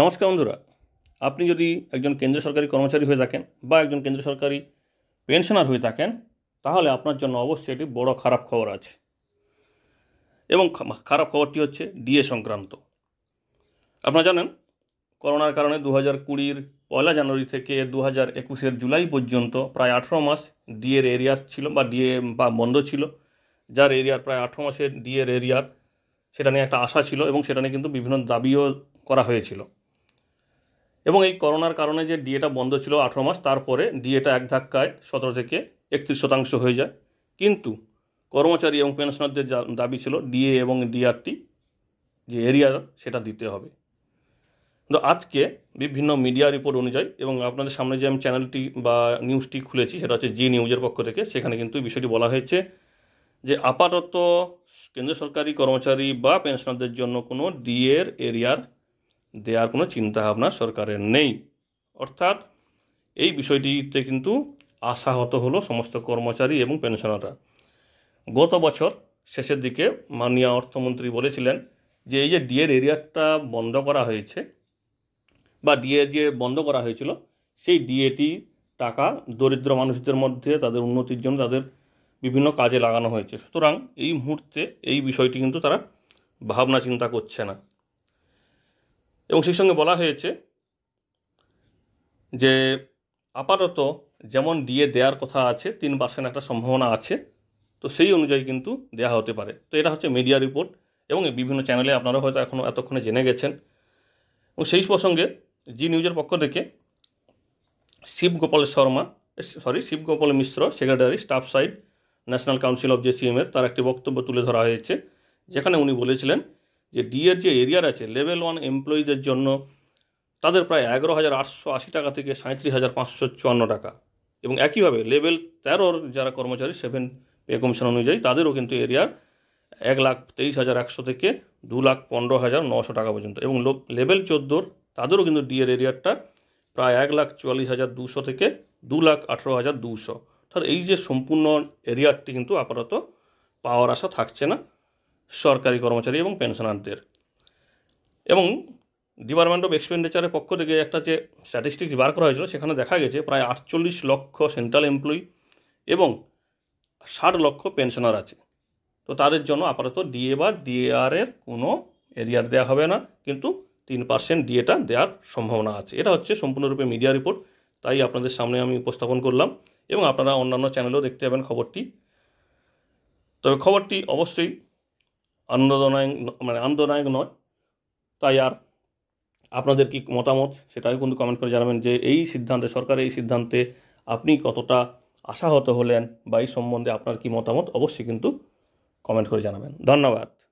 নমস্কার বন্ধুরা আপনি যদি একজন কেন্দ্র সরকারি কর্মচারী হয়ে থাকেন বা একজন কেন্দ্র সরকারি পেনশনার হয়ে থাকেন তাহলে আপনার জন্য অবশ্যই একটি বড় খারাপ খবর আছে এবং খারাপ খবরটি হচ্ছে ডিএ সংক্রান্ত আপনারা জানেন করোনার কারণে দু হাজার কুড়ির পয়লা জানুয়ারি থেকে দু হাজার একুশের জুলাই পর্যন্ত প্রায় আঠেরো মাস ডিএর এরিয়ার ছিল বা ডিএ বা বন্ধ ছিল যার এরিয়ার প্রায় আঠেরো মাসের ডিএর এরিয়ার সেটা নিয়ে একটা আশা ছিল এবং সেটা নিয়ে কিন্তু বিভিন্ন দাবিও করা হয়েছিল এবং এই করোনার কারণে যে ডিএটা বন্ধ ছিল আঠেরো মাস তারপরে ডিএটা এক ধাক্কায় সতেরো থেকে একত্রিশ শতাংশ হয়ে যায় কিন্তু কর্মচারী এবং পেনশনারদের দাবি ছিল ডিএ এবং ডিআরটি যে এরিয়া সেটা দিতে হবে কিন্তু আজকে বিভিন্ন মিডিয়া রিপোর্ট অনুযায়ী এবং আপনাদের সামনে যে আমি চ্যানেলটি বা নিউজটি খুলেছি সেটা হচ্ছে জি নিউজের পক্ষ থেকে সেখানে কিন্তু বিষয়টি বলা হয়েছে যে আপাতত কেন্দ্র সরকারি কর্মচারী বা পেনশনারদের জন্য কোনো ডিএর এরিয়ার দেওয়ার কোনো চিন্তাভাবনা সরকারের নেই অর্থাৎ এই বিষয়টিতে কিন্তু আশাহত হলো সমস্ত কর্মচারী এবং পেনশনাররা গত বছর শেষের দিকে মাননীয় অর্থমন্ত্রী বলেছিলেন যে এই যে ডিএর এরিয়াটা বন্ধ করা হয়েছে বা ডিএ যে বন্ধ করা হয়েছিল সেই ডিএটি টাকা দরিদ্র মানুষদের মধ্যে তাদের উন্নতির জন্য তাদের বিভিন্ন কাজে লাগানো হয়েছে সুতরাং এই মুহূর্তে এই বিষয়টি কিন্তু তারা ভাবনা চিন্তা করছে না এবং সেই সঙ্গে বলা হয়েছে যে আপাতত যেমন দিয়ে দেওয়ার কথা আছে তিন পার্সেন্ট একটা সম্ভাবনা আছে তো সেই অনুযায়ী কিন্তু দেওয়া হতে পারে তো এটা হচ্ছে মিডিয়া রিপোর্ট এবং বিভিন্ন চ্যানেলে আপনারা হয়তো এখনও এতক্ষণে জেনে গেছেন এবং সেই প্রসঙ্গে জি নিউজের পক্ষ থেকে Shivgopal Sharma sorry Shivgopal Mishra secretary staff side national council of জেসিএমের তার একটি বক্তব্য তুলে ধরা হয়েছে যেখানে উনি বলেছিলেন যে ডিএর যে এরিয়ার আছে লেভেল ওয়ান এমপ্লয়ীদের জন্য তাদের প্রায় এগারো হাজার আটশো আশি টাকা থেকে সাঁত্রিশ হাজার পাঁচশো চুয়ান্ন টাকা এবং একইভাবে লেভেল তেরোর যারা কর্মচারী সেভেন পে কমিশন অনুযায়ী তাদেরও কিন্তু এরিয়ার এক লাখ তেইশ হাজার একশো থেকে দু লাখ পনেরো হাজার নশো টাকা পর্যন্ত এবং লেভেল চোদ্দোর তাদেরও কিন্তু ডিএর এরিয়ারটা প্রায় এক লাখ চুয়াল্লিশ হাজার দুশো থেকে দু লাখ আঠেরো হাজার দুশো অর্থাৎ এই যে সম্পূর্ণ এরিয়ারটি কিন্তু আপাতত পাওয়ার আশা থাকছে না সরকারি কর্মচারী এবং পেনশনারদের এবং ডিপার্টমেন্ট অফ এক্সপেন্ডিচারের পক্ষ থেকে একটা যে স্ট্যাটিস্টিক্স বার করা হয়েছিল সেখানে দেখা গেছে প্রায় আটচল্লিশ লক্ষ সেন্ট্রাল এমপ্লয়ি এবং ষাট লক্ষ পেনশনার আছে তো তাদের জন্য আপাতত ডিএ বা ডিএআরের কোনো এরিয়ার দেওয়া হবে না কিন্তু তিন পার্সেন্ট ডিএটা দেওয়ার সম্ভাবনা আছে এটা হচ্ছে সম্পূর্ণরূপে মিডিয়া রিপোর্ট তাই আপনাদের সামনে আমি উপস্থাপন করলাম এবং আপনারা অন্যান্য চ্যানেলেও দেখতে পাবেন খবরটি তবে খবরটি অবশ্যই আনন্দদায়ক মানে আনন্দদায়ক নয় তাই আর আপনাদের কি মতামত সেটাও কিন্তু কমেন্ট করে জানাবেন যে এই সিদ্ধান্তে সরকার এই সিদ্ধান্তে আপনি কতটা আশাহত হলেন বা এই সম্বন্ধে আপনার কি মতামত অবশ্যই কিন্তু কমেন্ট করে জানাবেন ধন্যবাদ